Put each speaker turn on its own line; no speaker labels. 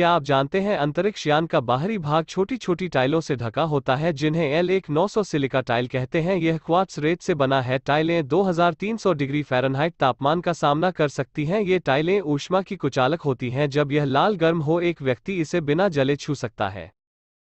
क्या आप जानते हैं अंतरिक्ष यान का बाहरी भाग छोटी छोटी टाइलों से ढका होता है जिन्हें एल एक नौ सौ सिलिका टाइल कहते हैं यह क्वाट्स रेत से बना है टाइलें 2300 डिग्री फ़ारेनहाइट तापमान का सामना कर सकती हैं ये टाइलें ऊष्मा की कुचालक होती हैं जब यह लाल गर्म हो एक व्यक्ति इसे बिना जले छू सकता है